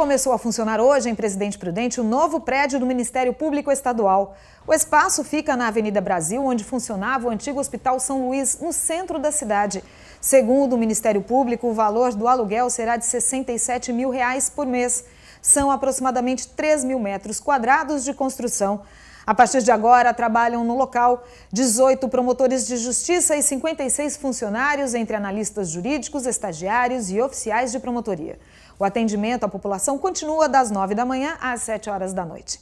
começou a funcionar hoje em Presidente Prudente o novo prédio do Ministério Público Estadual. O espaço fica na Avenida Brasil, onde funcionava o antigo Hospital São Luís, no centro da cidade. Segundo o Ministério Público, o valor do aluguel será de R$ 67 mil reais por mês são aproximadamente 3 mil metros quadrados de construção. A partir de agora, trabalham no local 18 promotores de justiça e 56 funcionários, entre analistas jurídicos, estagiários e oficiais de promotoria. O atendimento à população continua das 9 da manhã às 7 horas da noite.